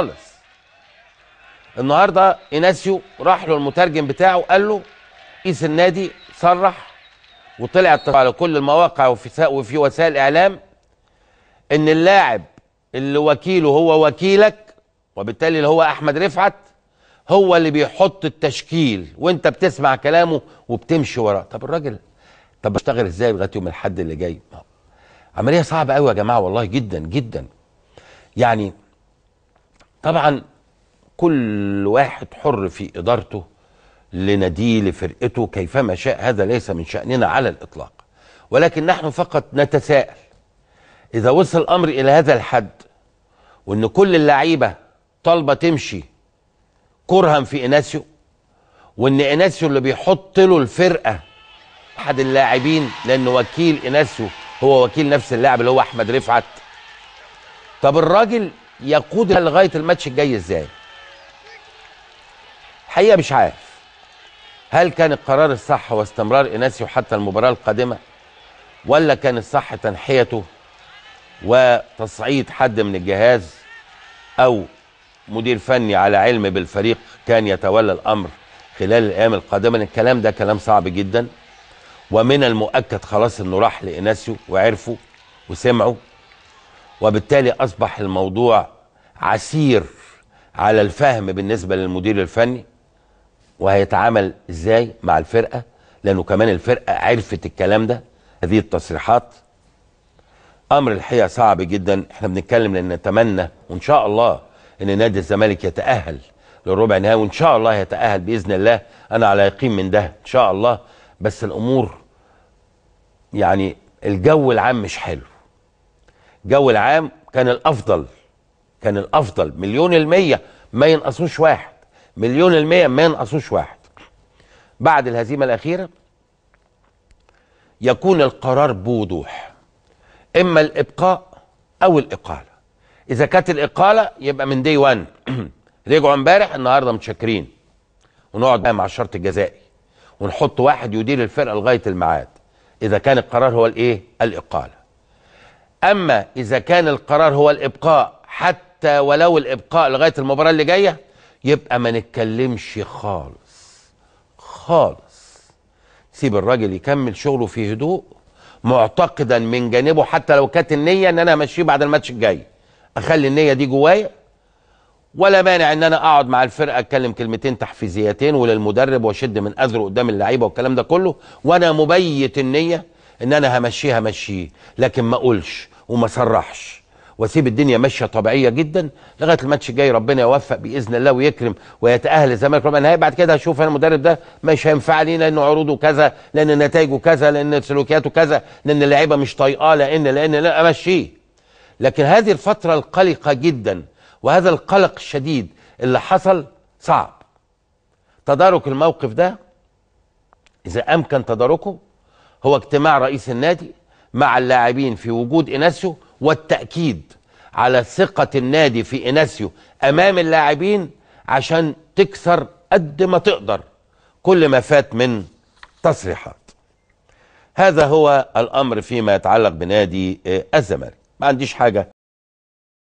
خالص النهارده ايناسيو راح له المترجم بتاعه قال له قيس النادي صرح وطلع على كل المواقع وفي وفي وسائل الاعلام ان اللاعب اللي وكيله هو وكيلك وبالتالي اللي هو احمد رفعت هو اللي بيحط التشكيل وانت بتسمع كلامه وبتمشي وراه طب الراجل طب اشتغل ازاي لغايه يوم الاحد اللي جاي عمليه صعبه قوي يا جماعه والله جدا جدا يعني طبعا كل واحد حر في إدارته لناديه لفرقته كيفما شاء هذا ليس من شأننا على الإطلاق ولكن نحن فقط نتساءل إذا وصل الأمر إلى هذا الحد وإن كل اللعيبة طالبة تمشي كرها في إناسيو وإن إناسيو اللي بيحط له الفرقة أحد اللاعبين لأن وكيل إناسيو هو وكيل نفس اللاعب اللي هو أحمد رفعت طب الراجل يقود لغايه الماتش الجاي ازاي حقيقه مش عارف هل كان القرار الصح هو استمرار ايناسيو حتى المباراه القادمه ولا كان الصح تنحيته وتصعيد حد من الجهاز او مدير فني على علم بالفريق كان يتولى الامر خلال الايام القادمه الكلام ده كلام صعب جدا ومن المؤكد خلاص انه راح لاناسيو وعرفه وسمعه وبالتالي اصبح الموضوع عسير على الفهم بالنسبه للمدير الفني وهيتعامل ازاي مع الفرقه لانه كمان الفرقه عرفت الكلام ده هذه التصريحات امر الحقيقه صعب جدا احنا بنتكلم لان نتمنى وان شاء الله ان نادي الزمالك يتاهل للربع النهائي وان شاء الله يتاهل باذن الله انا على يقين من ده ان شاء الله بس الامور يعني الجو العام مش حلو جو العام كان الافضل كان الافضل مليون المية ما ينقصوش واحد مليون المية ما ينقصوش واحد بعد الهزيمة الأخيرة يكون القرار بوضوح إما الإبقاء أو الإقالة إذا كانت الإقالة يبقى من دي 1 رجعوا امبارح النهاردة متشكرين ونقعد بقى مع الشرط الجزائي ونحط واحد يدير الفرقة لغاية الميعاد إذا كان القرار هو الإيه؟ الإقالة اما اذا كان القرار هو الابقاء حتى ولو الابقاء لغايه المباراه اللي جايه يبقى ما نتكلمش خالص خالص سيب الراجل يكمل شغله في هدوء معتقدا من جانبه حتى لو كانت النيه ان انا همشيه بعد الماتش الجاي اخلي النيه دي جوايا ولا مانع ان انا اقعد مع الفرقه اتكلم كلمتين تحفيزيتين وللمدرب واشد من اذره قدام اللعيبه والكلام ده كله وانا مبيت النيه ان انا همشيه همشيه لكن ما اقولش وما صرحش واسيب الدنيا ماشيه طبيعيه جدا لغايه الماتش الجاي ربنا يوفق باذن الله ويكرم ويتاهل الزمالك ربما النهائي بعد كده هشوف انا المدرب ده مش هينفع لي لان عروضه كذا لان نتائجه كذا لان سلوكياته كذا لان اللعيبه مش طايقاه لان لان لا امشيه لكن هذه الفتره القلقه جدا وهذا القلق الشديد اللي حصل صعب تدارك الموقف ده اذا امكن تداركه هو اجتماع رئيس النادي مع اللاعبين في وجود إناسيو والتأكيد على ثقة النادي في إناسيو أمام اللاعبين عشان تكسر قد ما تقدر كل ما فات من تصريحات هذا هو الأمر فيما يتعلق بنادي الزمالك ما عنديش حاجة